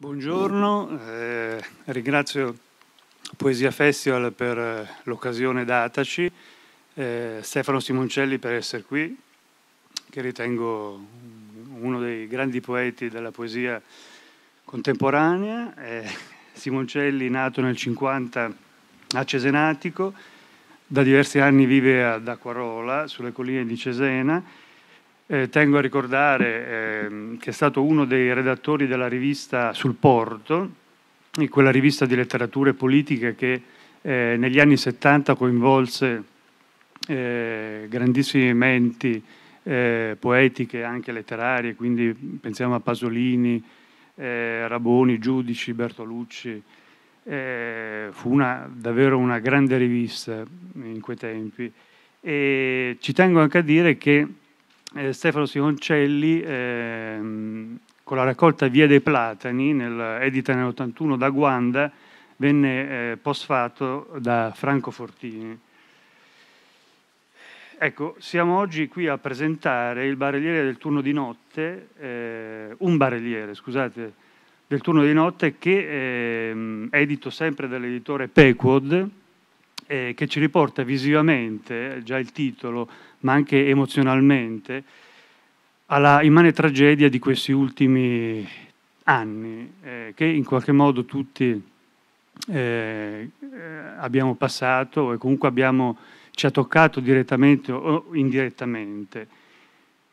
Buongiorno, eh, ringrazio Poesia Festival per eh, l'occasione dataci, eh, Stefano Simoncelli per essere qui, che ritengo uno dei grandi poeti della poesia contemporanea. Eh, Simoncelli, nato nel 50 a Cesenatico, da diversi anni vive ad Acquarola, sulle colline di Cesena eh, tengo a ricordare eh, che è stato uno dei redattori della rivista Sul Porto, quella rivista di letterature politiche che eh, negli anni 70 coinvolse eh, grandissime menti eh, poetiche, anche letterarie, quindi pensiamo a Pasolini, eh, Raboni, Giudici, Bertolucci. fu una, davvero una grande rivista in quei tempi. E ci tengo anche a dire che eh, Stefano Siconcelli ehm, con la raccolta Via dei Platani, nel, edita nell'81 da Guanda, venne eh, posfatto da Franco Fortini. Ecco, siamo oggi qui a presentare il barelliere del turno di notte, eh, un barelliere, scusate, del turno di notte che eh, edito sempre dall'editore Pequod eh, che ci riporta visivamente, già il titolo, ma anche emozionalmente, alla immane tragedia di questi ultimi anni, eh, che in qualche modo tutti eh, eh abbiamo passato e comunque abbiamo, ci ha toccato direttamente o indirettamente.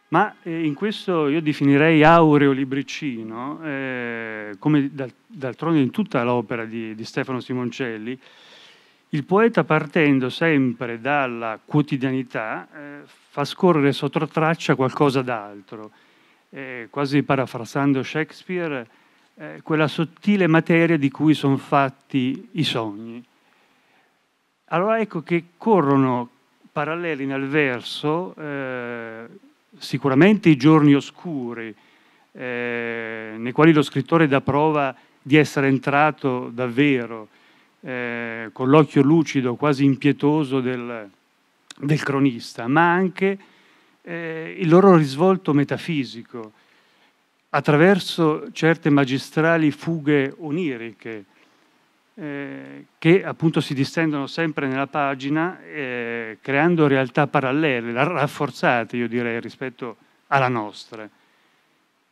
Ma eh, in questo io definirei aureo libricino, eh, come d'altronde in tutta l'opera di, di Stefano Simoncelli, il poeta, partendo sempre dalla quotidianità, eh, fa scorrere sotto traccia qualcosa d'altro, eh, quasi parafrasando Shakespeare, eh, quella sottile materia di cui sono fatti i sogni. Allora ecco che corrono paralleli nel verso eh, sicuramente i giorni oscuri, eh, nei quali lo scrittore dà prova di essere entrato davvero eh, con l'occhio lucido, quasi impietoso del, del cronista, ma anche eh, il loro risvolto metafisico attraverso certe magistrali fughe oniriche eh, che appunto si distendono sempre nella pagina eh, creando realtà parallele, rafforzate io direi rispetto alla nostra.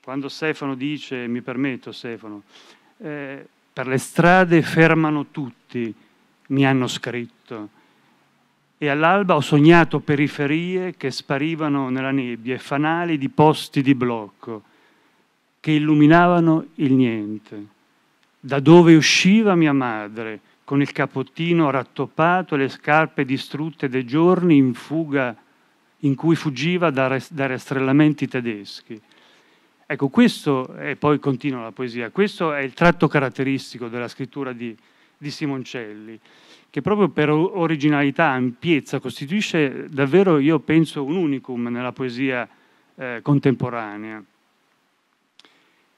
Quando Stefano dice, mi permetto Stefano, eh, per le strade fermano tutti, mi hanno scritto. E all'alba ho sognato periferie che sparivano nella nebbia e fanali di posti di blocco che illuminavano il niente. Da dove usciva mia madre, con il capottino rattoppato e le scarpe distrutte dei giorni in fuga in cui fuggiva da, rastrellamenti tedeschi. Ecco, questo, e poi continua la poesia, questo è il tratto caratteristico della scrittura di, di Simoncelli, che proprio per originalità, ampiezza, costituisce davvero, io penso, un unicum nella poesia eh, contemporanea.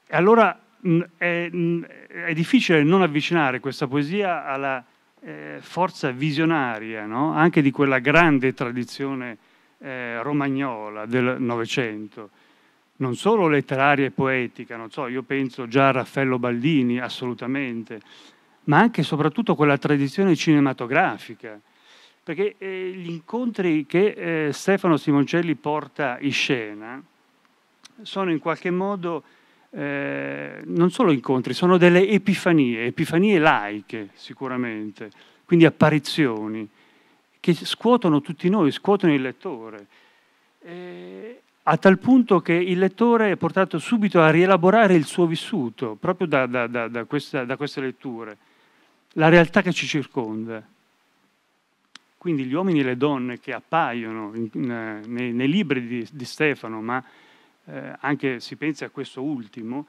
E allora mh, è, mh, è, difficile non avvicinare questa poesia alla eh, forza visionaria, no? anche di quella grande tradizione eh, romagnola del Novecento non solo letteraria e poetica, non so, io penso già a Raffaello Baldini assolutamente, ma anche e soprattutto quella tradizione cinematografica. Perché eh, gli incontri che eh, Stefano Simoncelli porta in scena sono in qualche modo eh, non solo incontri, sono delle epifanie, epifanie laiche sicuramente, quindi apparizioni che scuotono tutti noi, scuotono il lettore. Eh, a tal punto che il lettore è portato subito a rielaborare il suo vissuto, proprio da, da, da, questa, da queste letture, la realtà che ci circonda. Quindi gli uomini e le donne che appaiono in, in, nei, nei, libri di, di Stefano, ma eh, anche si pensa a questo ultimo,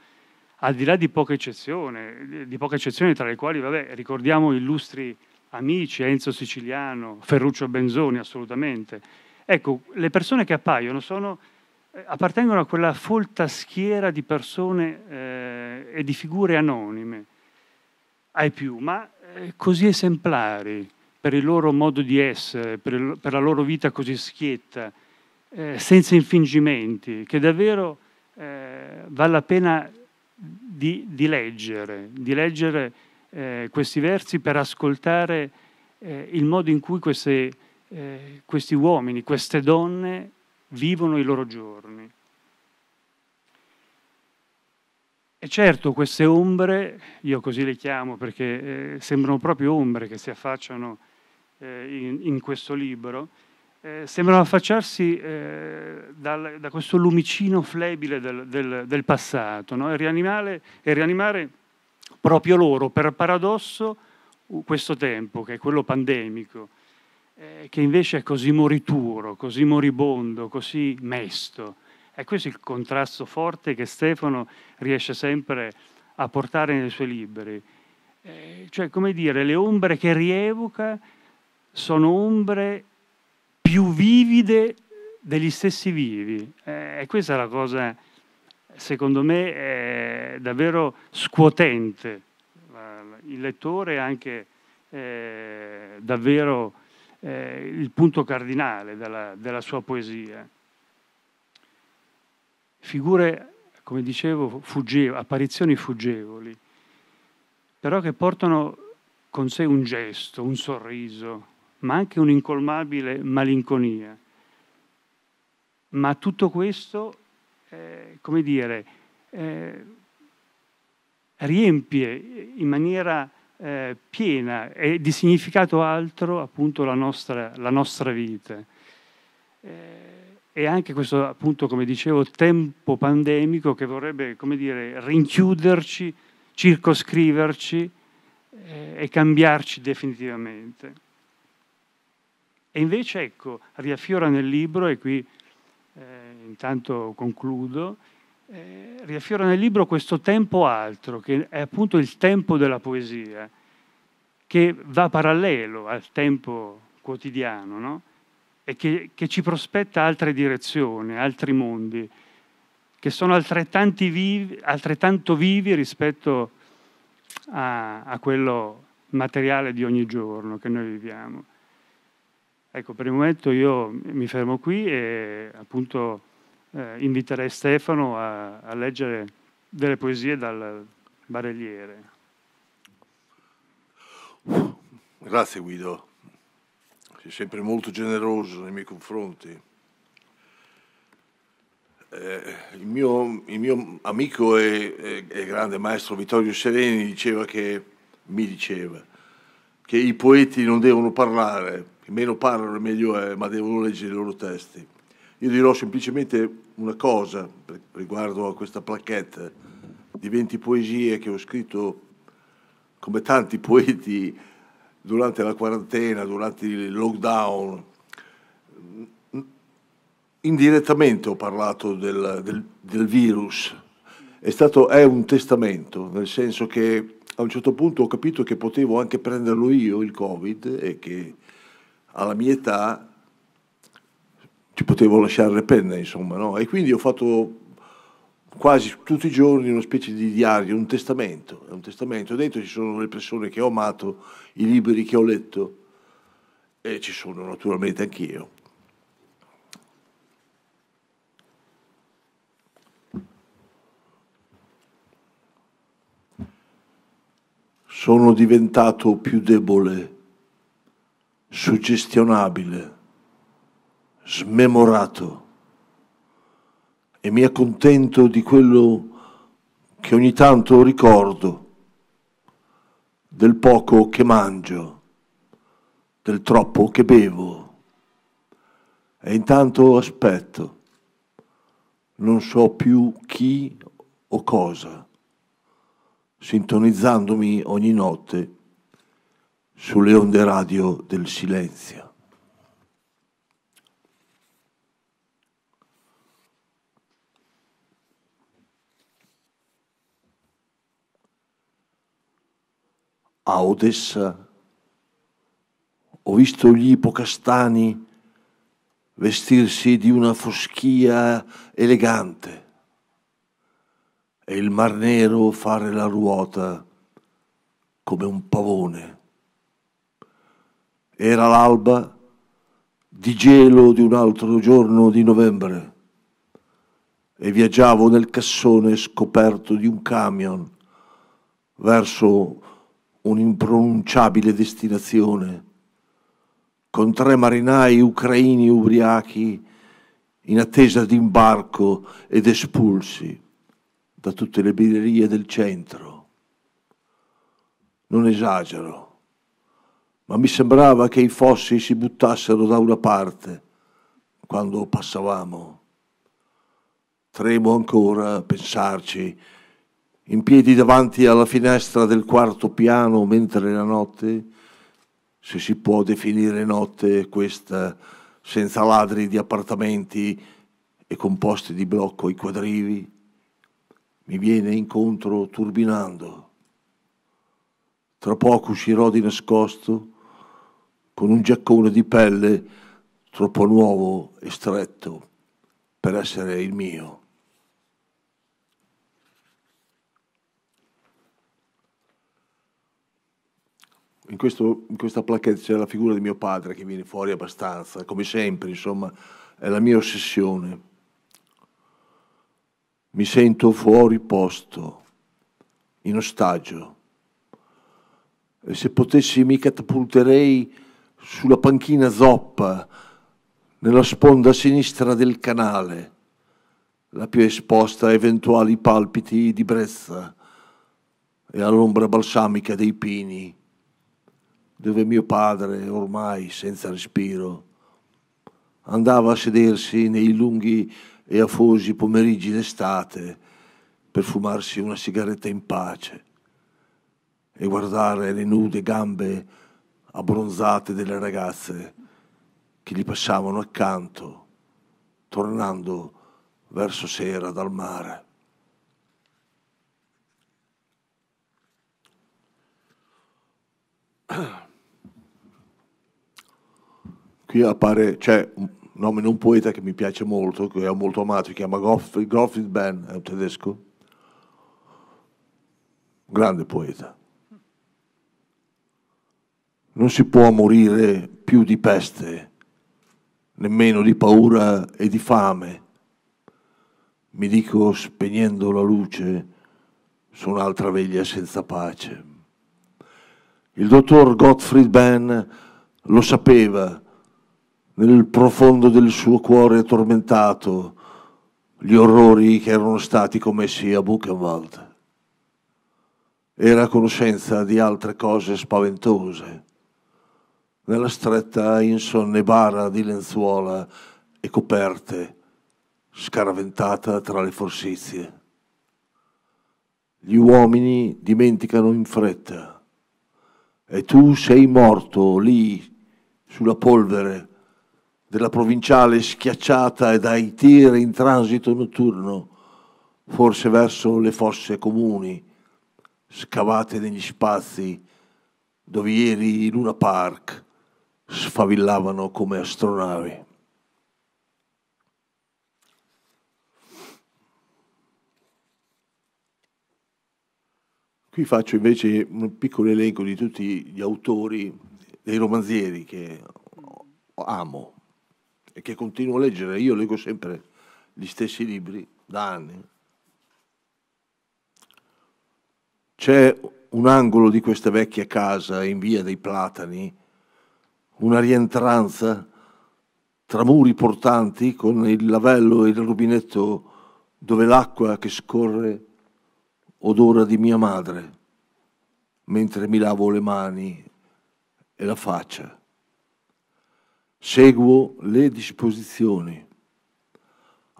al di là di poche eccezioni, di poche eccezioni tra le quali vabbè, ricordiamo illustri amici, Enzo Siciliano, Ferruccio Benzoni assolutamente. Ecco, le persone che appaiono sono eh, appartengono a quella folta schiera di persone eh, e di figure anonime, ai più, ma eh, così esemplari per il loro modo di essere, per, il, per la loro vita così schietta, eh, senza infingimenti, che davvero eh, vale la pena di, di leggere, di leggere eh, questi versi per ascoltare eh, il modo in cui queste, questi uomini, queste donne vivono i loro giorni. E certo queste ombre, io così le chiamo perché eh, sembrano proprio ombre che si affacciano eh, in, in, questo libro, eh, sembrano affacciarsi eh, dal, da questo lumicino flebile del, del, del passato no? e, rianimare, e rianimare proprio loro, per paradosso, questo tempo che è quello pandemico eh, che invece è così morituro, così moribondo, così mesto. E questo è il contrasto forte che Stefano riesce sempre a portare nei suoi libri. Eh, cioè, come dire, le ombre che rievoca sono ombre più vivide degli stessi vivi. Eh, e questa è la cosa, secondo me, davvero scuotente. Eh, il lettore è anche eh, davvero eh, il punto cardinale della, della, sua poesia. Figure, come dicevo, fuggevo, apparizioni fuggevoli, però che portano con sé un gesto, un sorriso, ma anche un'incolmabile malinconia. Ma tutto questo, eh, come dire, eh, riempie in maniera eh, piena e di significato altro appunto la nostra, la nostra vita. Eh, e anche questo appunto, come dicevo, tempo pandemico che vorrebbe, come dire, rinchiuderci, circoscriverci eh, e cambiarci definitivamente. E invece, ecco, riaffiora nel libro, e qui eh, intanto concludo, eh, riaffiora nel libro questo tempo altro, che è appunto il tempo della poesia, che va parallelo al tempo quotidiano, no? e che, che ci prospetta altre direzioni, altri mondi, che sono vivi, altrettanto vivi rispetto a, a quello materiale di ogni giorno che noi viviamo. Ecco, per il momento io mi fermo qui e appunto eh, inviterei Stefano a, a, leggere delle poesie dal Barelliere. Grazie Guido, sei sempre molto generoso nei miei confronti. Eh, il, mio, il, mio, amico e, grande maestro Vittorio Sereni diceva che, mi diceva che i poeti non devono parlare, meno parlano meglio è, ma devono leggere i loro testi io dirò semplicemente una cosa riguardo a questa plaquette di 20 poesie che ho scritto come tanti poeti durante la quarantena, durante il lockdown. Indirettamente ho parlato del, del, del virus. È, stato, è un testamento, nel senso che a un certo punto ho capito che potevo anche prenderlo io, il Covid, e che alla mia età ti potevo lasciare le penne, insomma, no? E quindi ho fatto quasi tutti i giorni una specie di diario, un testamento, è un testamento, dentro ci sono le persone che ho amato, i libri che ho letto e ci sono naturalmente anch'io. Sono diventato più debole, suggestionabile smemorato e mi accontento di quello che ogni tanto ricordo, del poco che mangio, del troppo che bevo e intanto aspetto, non so più chi o cosa, sintonizzandomi ogni notte sulle onde radio del silenzio. a Odessa ho visto gli ipocastani vestirsi di una foschia elegante e il Mar Nero fare la ruota come un pavone. Era l'alba di gelo di un altro giorno di novembre e viaggiavo nel cassone scoperto di un camion verso un'impronunciabile destinazione, con tre marinai ucraini ubriachi in attesa di imbarco ed espulsi da tutte le birrerie del centro. Non esagero, ma mi sembrava che i fossi si buttassero da una parte quando passavamo. Tremo ancora a pensarci in piedi davanti alla finestra del quarto piano mentre la notte, se si può definire notte questa senza ladri di appartamenti e composti di blocco i quadrivi, mi viene incontro turbinando. Tra poco uscirò di nascosto con un giaccone di pelle troppo nuovo e stretto per essere il mio. in, questo, in questa plaquette c'è la figura di mio padre che viene fuori abbastanza, come sempre, insomma, è la mia ossessione. Mi sento fuori posto, in ostaggio. E se potessi mi catapulterei sulla panchina zoppa, nella sponda sinistra del canale, la più esposta a eventuali palpiti di brezza e all'ombra balsamica dei pini dove mio padre, ormai senza respiro, andava a sedersi nei lunghi e afosi pomeriggi d'estate per fumarsi una sigaretta in pace e guardare le nude gambe abbronzate delle ragazze che gli passavano accanto, tornando verso sera dal mare. qui appare, c'è un nome di un poeta che mi piace molto, che ho molto amato, si chiama Gottfried, Ben, è un tedesco, un grande poeta. Non si può morire più di peste, nemmeno di paura e di fame, mi dico spegnendo la luce su un'altra veglia senza pace. Il dottor Gottfried Ben lo sapeva, nel profondo del suo cuore tormentato gli orrori che erano stati commessi a Buchenwald. Era a conoscenza di altre cose spaventose. Nella stretta insonne bara di lenzuola e coperte, scaraventata tra le forsizie. Gli uomini dimenticano in fretta e tu sei morto lì sulla polvere della provinciale schiacciata e dai tir in transito notturno, forse verso le fosse comuni, scavate negli spazi dove ieri i Luna Park sfavillavano come astronavi. Qui faccio invece un piccolo elenco di tutti gli autori, dei romanzieri che amo e che continuo a leggere. Io leggo sempre gli stessi libri da anni. C'è un angolo di questa vecchia casa in via dei Platani, una rientranza tra muri portanti con il lavello e il rubinetto dove l'acqua che scorre odora di mia madre mentre mi lavo le mani e la faccia seguo le disposizioni.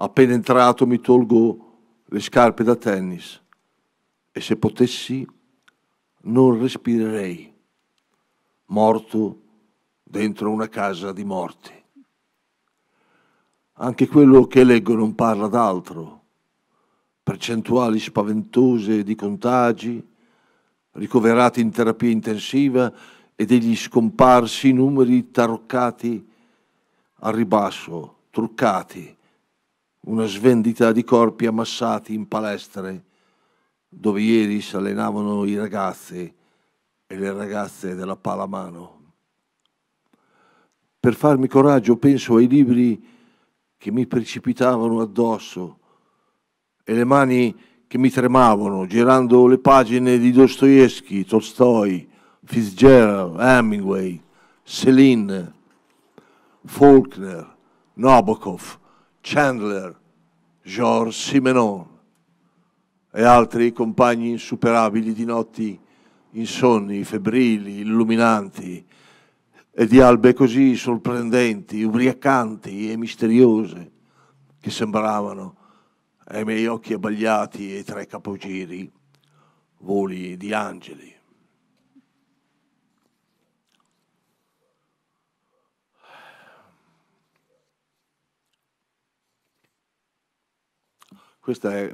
Appena entrato mi tolgo le scarpe da tennis e se potessi non respirerei, morto dentro una casa di morti. Anche quello che leggo non parla d'altro. Percentuali spaventose di contagi, ricoverati in terapia intensiva e degli scomparsi numeri taroccati al ribasso, truccati, una svendita di corpi ammassati in palestre dove ieri si allenavano i ragazzi e le ragazze della palamano. Per farmi coraggio penso ai libri che mi precipitavano addosso e le mani che mi tremavano girando le pagine di Dostoevsky, Tolstoi, Fitzgerald, Hemingway, Céline, Faulkner, Nabokov, Chandler, Georges Simenon e altri compagni insuperabili di notti insonni, febbrili, illuminanti e di albe così sorprendenti, ubriacanti e misteriose che sembravano ai miei occhi abbagliati e tre capogiri voli di angeli. Questo è,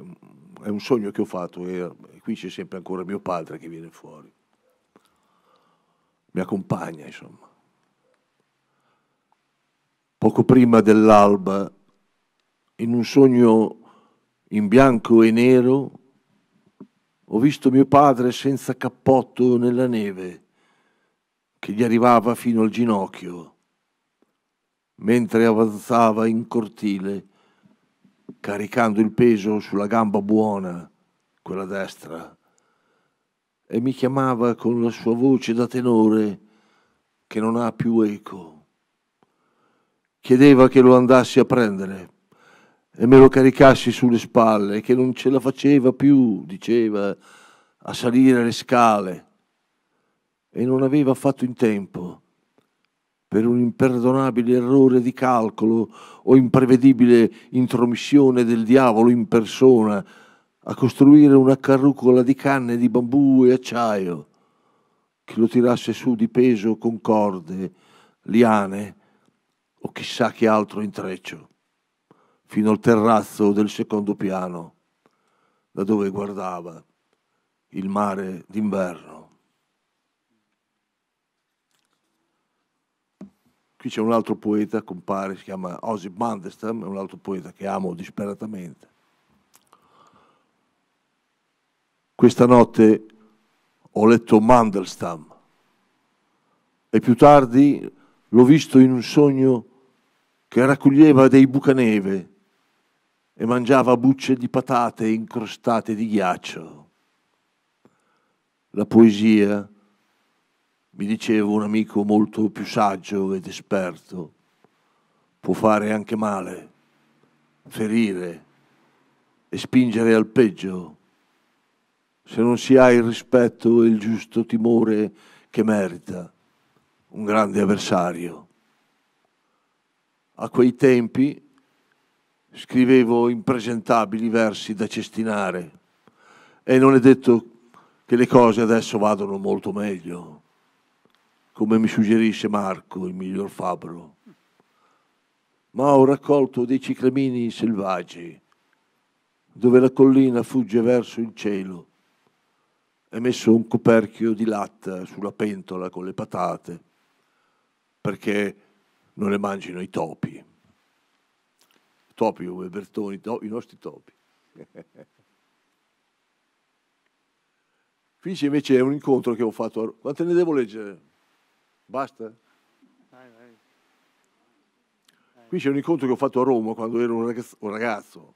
è un sogno che ho fatto e qui c'è sempre ancora mio padre che viene fuori. Mi accompagna, insomma. Poco prima dell'alba, in un sogno in bianco e nero, ho visto mio padre senza cappotto nella neve che gli arrivava fino al ginocchio, mentre avanzava in cortile caricando il peso sulla gamba buona, quella destra, e mi chiamava con la sua voce da tenore che non ha più eco. Chiedeva che lo andassi a prendere e me lo caricassi sulle spalle, che non ce la faceva più, diceva, a salire le scale e non aveva fatto in tempo per un imperdonabile errore di calcolo o imprevedibile intromissione del diavolo in persona a costruire una carrucola di canne di bambù e acciaio che lo tirasse su di peso con corde, liane o chissà che altro intreccio, fino al terrazzo del secondo piano, da dove guardava il mare d'inverno. Qui c'è un altro poeta, compare, si chiama Osip Mandestam, è un altro poeta che amo disperatamente. Questa notte ho letto Mandelstam e più tardi l'ho visto in un sogno che raccoglieva dei bucaneve e mangiava bucce di patate incrostate di ghiaccio. La poesia mi diceva un amico molto più saggio ed esperto, può fare anche male, ferire e spingere al peggio, se non si ha il rispetto e il giusto timore che merita un grande avversario. A quei tempi scrivevo impresentabili versi da cestinare e non è detto che le cose adesso vadano molto meglio come mi suggerisce Marco, il miglior fabbro, ma ho raccolto dei ciclamini selvaggi, dove la collina fugge verso il cielo, e messo un coperchio di latta sulla pentola con le patate, perché non le mangino i topi. Topi come Bertoni, i nostri topi. Qui invece è un incontro che ho fatto. Quante ne devo leggere? Basta? Qui c'è un incontro che ho fatto a Roma quando ero un ragazzo. Un ragazzo.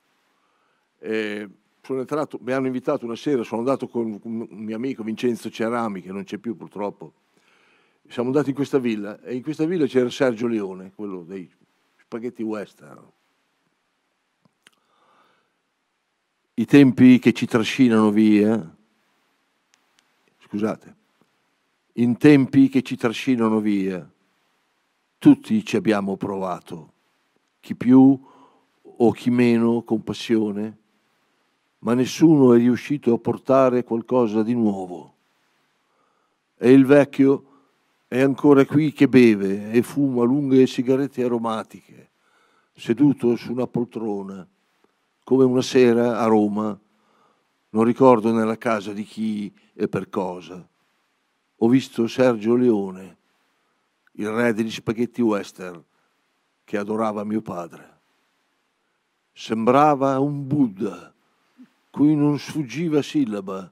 Entrato, mi hanno invitato una sera, sono andato con un mio amico Vincenzo Cerami, che non c'è più purtroppo. Siamo andati in questa villa e in questa villa c'era Sergio Leone, quello dei spaghetti western. I tempi che ci trascinano via, scusate, in tempi che ci trascinano via. Tutti ci abbiamo provato, chi più o chi meno con passione, ma nessuno è riuscito a portare qualcosa di nuovo. E il vecchio è ancora qui che beve e fuma lunghe sigarette aromatiche, seduto su una poltrona, come una sera a Roma, non ricordo nella casa di chi e per cosa ho visto Sergio Leone, il re degli spaghetti western, che adorava mio padre. Sembrava un Buddha, cui non sfuggiva sillaba,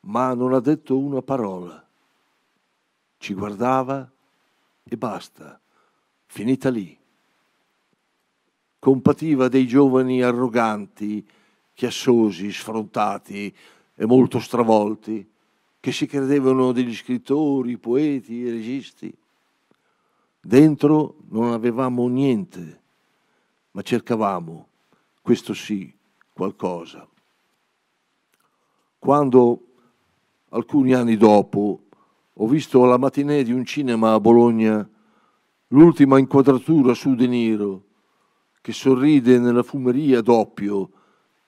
ma non ha detto una parola. Ci guardava e basta, finita lì. Compativa dei giovani arroganti, chiassosi, sfrontati e molto stravolti che si credevano degli scrittori, poeti, registi. Dentro non avevamo niente, ma cercavamo, questo sì, qualcosa. Quando, alcuni anni dopo, ho visto alla matinée di un cinema a Bologna l'ultima inquadratura su De Niro, che sorride nella fumeria d'oppio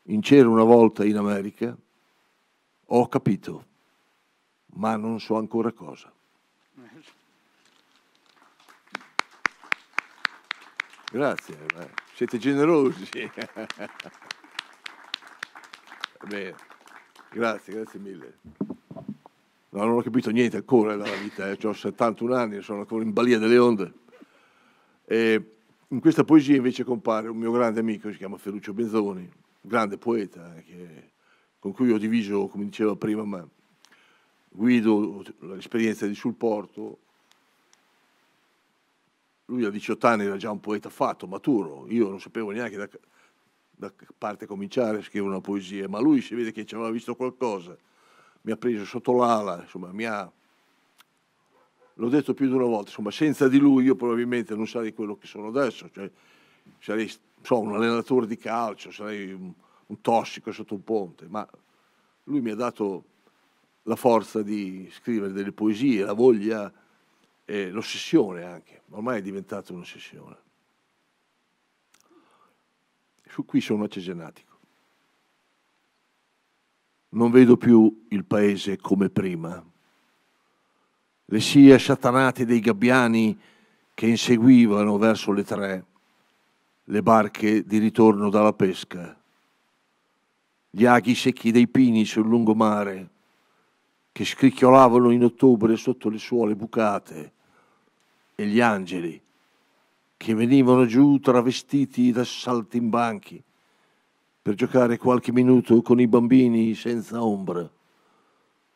in C'era una volta in America, ho capito ma non so ancora cosa. Grazie, siete generosi. Bene, grazie, grazie mille. No, non ho capito niente ancora della vita, eh. ho 71 anni, sono ancora in balia delle onde. E in questa poesia invece compare un mio grande amico, si chiama Ferruccio Benzoni, grande poeta, eh, che, con cui ho diviso, come diceva prima, ma Guido l'esperienza di sul porto, lui a 18 anni era già un poeta fatto, maturo, io non sapevo neanche da, da parte cominciare a scrivere una poesia, ma lui si vede che ci aveva visto qualcosa, mi ha preso sotto l'ala, insomma mi ha... L'ho detto più di una volta, insomma senza di lui io probabilmente non sarei quello che sono adesso, cioè sarei so, un allenatore di calcio, sarei un, un tossico sotto un ponte, ma lui mi ha dato la forza di scrivere delle poesie, la voglia, e l'ossessione anche, ormai è diventata un'ossessione. Su qui sono a Cesenatico. Non vedo più il paese come prima. Le sie satanate dei gabbiani che inseguivano verso le tre le barche di ritorno dalla pesca, gli aghi secchi dei pini sul lungomare, che scricchiolavano in ottobre sotto le suole bucate e gli angeli che venivano giù travestiti da saltimbanchi per giocare qualche minuto con i bambini senza ombra,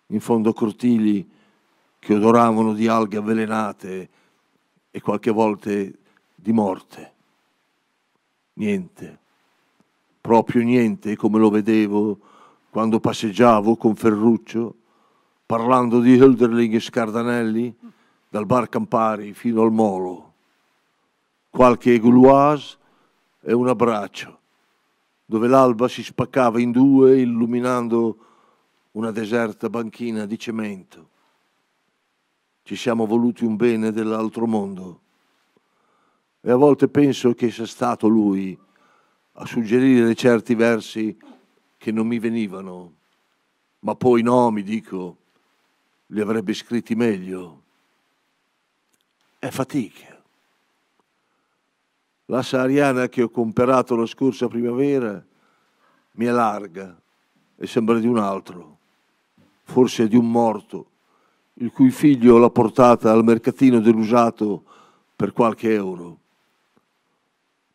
in fondo a cortili che odoravano di alghe avvelenate e qualche volta di morte. Niente, proprio niente come lo vedevo quando passeggiavo con Ferruccio parlando di Hölderling e Scardanelli, dal bar Campari fino al Molo. Qualche gouloise e un abbraccio, dove l'alba si spaccava in due illuminando una deserta banchina di cemento. Ci siamo voluti un bene dell'altro mondo e a volte penso che sia stato lui a suggerire certi versi che non mi venivano. Ma poi no, mi dico, li avrebbe scritti meglio. È fatica. La sahariana che ho comperato la scorsa primavera mi è larga e sembra di un altro, forse di un morto, il cui figlio l'ha portata al mercatino dell'usato per qualche euro.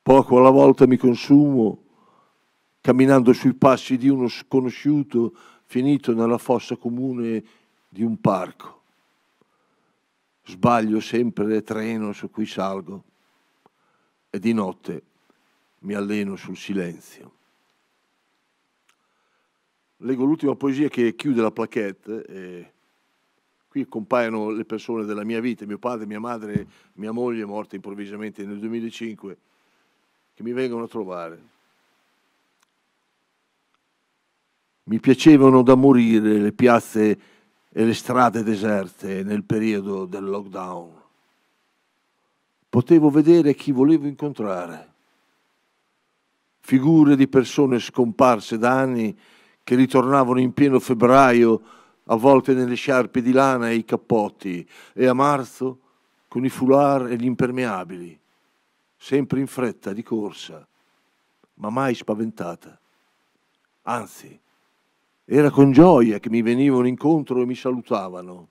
Poco alla volta mi consumo camminando sui passi di uno sconosciuto finito nella fossa comune di un parco. Sbaglio sempre il treno su cui salgo e di notte mi alleno sul silenzio. Leggo l'ultima poesia che chiude la plaquette e qui compaiono le persone della mia vita, mio padre, mia madre, mia moglie morta improvvisamente nel 2005, che mi vengono a trovare. Mi piacevano da morire le piazze e le strade deserte nel periodo del lockdown. Potevo vedere chi volevo incontrare, figure di persone scomparse da anni che ritornavano in pieno febbraio a volte nelle sciarpe di lana e i cappotti e a marzo con i foulard e gli impermeabili, sempre in fretta, di corsa, ma mai spaventata. Anzi, era con gioia che mi venivano incontro e mi salutavano.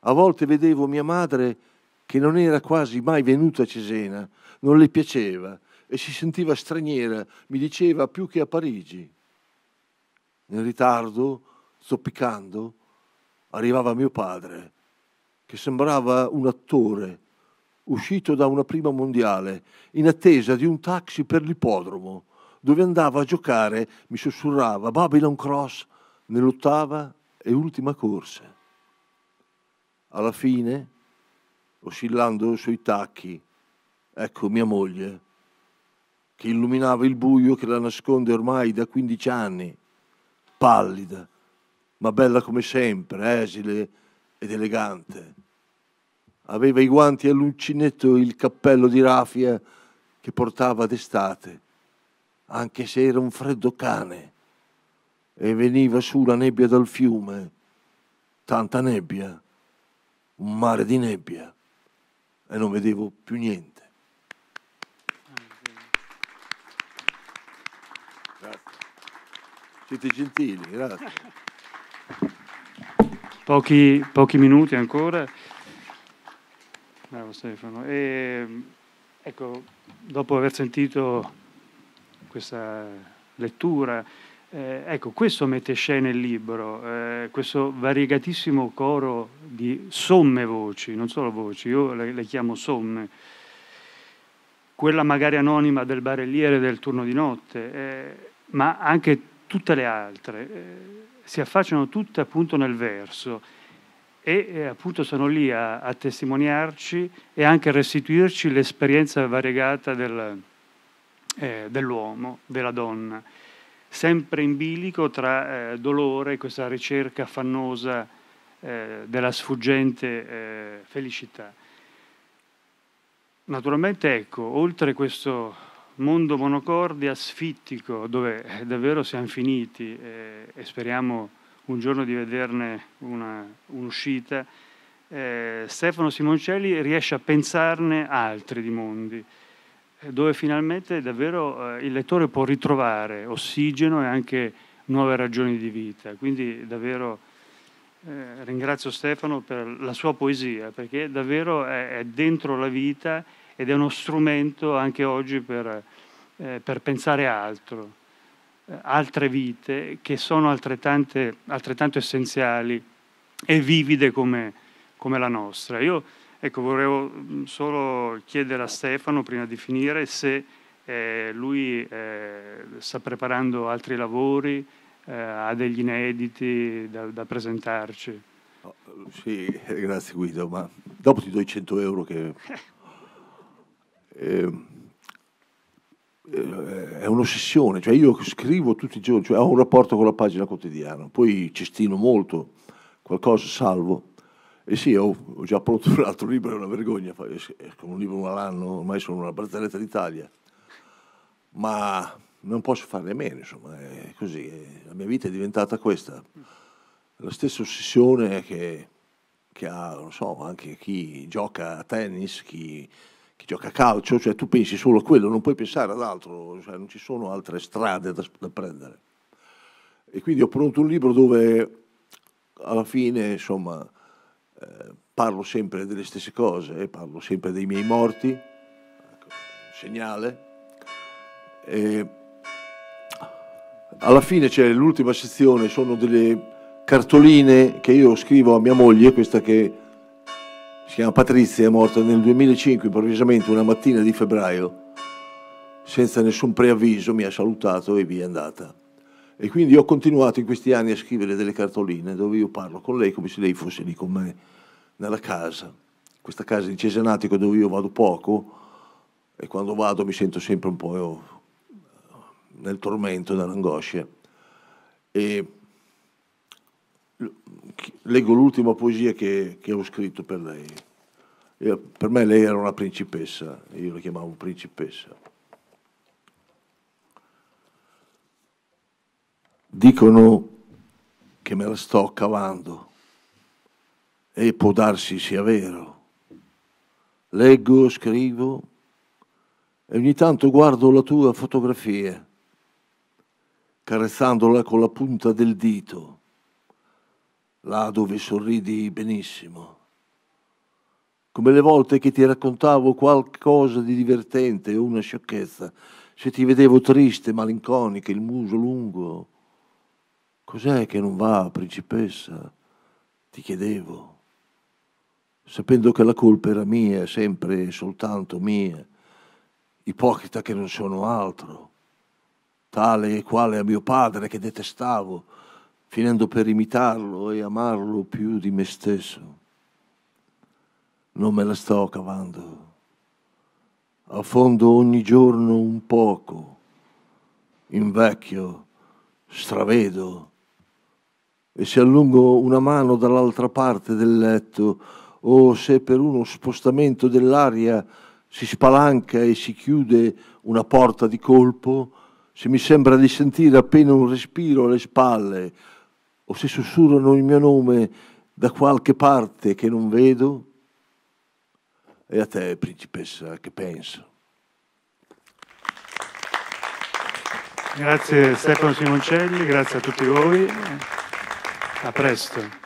A volte vedevo mia madre che non era quasi mai venuta a Cesena, non le piaceva e si sentiva straniera, mi diceva più che a Parigi. Nel ritardo, zoppicando, arrivava mio padre, che sembrava un attore uscito da una prima mondiale, in attesa di un taxi per l'ippodromo dove andava a giocare, mi sussurrava, Babylon Cross nell'ottava e ultima corsa. Alla fine, oscillando sui tacchi, ecco mia moglie, che illuminava il buio che la nasconde ormai da 15 anni, pallida, ma bella come sempre, esile ed elegante. Aveva i guanti all'uncinetto e il cappello di rafia che portava d'estate anche se era un freddo cane, e veniva su la nebbia dal fiume, tanta nebbia, un mare di nebbia, e non vedevo più niente. Grazie. Siete gentili, grazie. Pochi, pochi minuti ancora. Bravo Stefano. E, ehm, ecco, dopo aver sentito questa lettura. Eh, ecco, questo mette scena il libro, eh, questo variegatissimo coro di somme voci, non solo voci, io le, le chiamo somme, quella magari anonima del barelliere del turno di notte, eh, ma anche tutte le altre, eh, si affacciano tutte appunto nel verso e eh, appunto sono lì a, a testimoniarci e anche a restituirci l'esperienza variegata del eh, dell'uomo, della donna, sempre in bilico tra eh, dolore e questa ricerca affannosa eh, della sfuggente eh, felicità. Naturalmente, ecco, oltre questo mondo monocordia asfittico, dove eh, davvero siamo finiti eh, e speriamo un giorno di vederne una, un'uscita, Stefano Simoncelli riesce a pensarne altri di mondi eh, dove finalmente davvero eh, il lettore può ritrovare ossigeno e anche nuove ragioni di vita. Quindi davvero eh, ringrazio Stefano per la sua poesia, perché davvero è, è, dentro la vita ed è uno strumento anche oggi per, eh, per pensare altro, eh, altre vite che sono altrettanto essenziali e vivide come, come la nostra. Io, Ecco, volevo mm, solo chiedere a Stefano, prima di finire, se eh, lui eh, sta preparando altri lavori, eh, ha degli inediti da, da presentarci. Oh, sì, grazie Guido, ma dopo ti do i 100 euro che... Ehm, eh, è un'ossessione, cioè io scrivo tutti i giorni, cioè ho un rapporto con la pagina quotidiana, poi cestino molto, qualcosa salvo, e eh sì, ho, già prodotto un altro libro, è una vergogna, esco eh un libro all'anno, ormai sono una barzelletta d'Italia. Ma non posso farne meno, insomma, è così. La mia vita è diventata questa. La stessa ossessione che, che ha, non so, anche chi gioca a tennis, chi, chi gioca a calcio, cioè tu pensi solo a quello, non puoi pensare ad altro, cioè, non ci sono altre strade da, da, prendere. E quindi ho pronto un libro dove alla fine, insomma, parlo sempre delle stesse cose, eh, parlo sempre dei miei morti, ecco, segnale. E alla fine c'è l'ultima sezione, sono delle cartoline che io scrivo a mia moglie, questa che si chiama Patrizia, è morta nel 2005 improvvisamente una mattina di febbraio, senza nessun preavviso mi ha salutato e via è andata. E quindi ho continuato in questi anni a scrivere delle cartoline dove io parlo con lei come se lei fosse lì con me nella casa, questa casa di Cesenatico dove io vado poco e quando vado mi sento sempre un po' nel tormento, nell'angoscia. E leggo l'ultima poesia che, che ho scritto per lei. Io, per me lei era una principessa, io la chiamavo principessa. dicono che me la sto cavando e può darsi sia vero. Leggo, scrivo e ogni tanto guardo la tua fotografia, carezzandola con la punta del dito, là dove sorridi benissimo. Come le volte che ti raccontavo qualcosa di divertente o una sciocchezza, se ti vedevo triste, malinconica, il muso lungo, Cos'è che non va, principessa? Ti chiedevo, sapendo che la colpa era mia, sempre e soltanto mia, ipocrita che non sono altro, tale e quale a mio padre che detestavo, finendo per imitarlo e amarlo più di me stesso. Non me la sto cavando. Affondo ogni giorno un poco, invecchio, stravedo, e se allungo una mano dall'altra parte del letto o se per uno spostamento dell'aria si spalanca e si chiude una porta di colpo, se mi sembra di sentire appena un respiro alle spalle o se sussurrano il mio nome da qualche parte che non vedo, è a te, principessa, che penso. Grazie Stefano Simoncelli, grazie a tutti voi. A presto.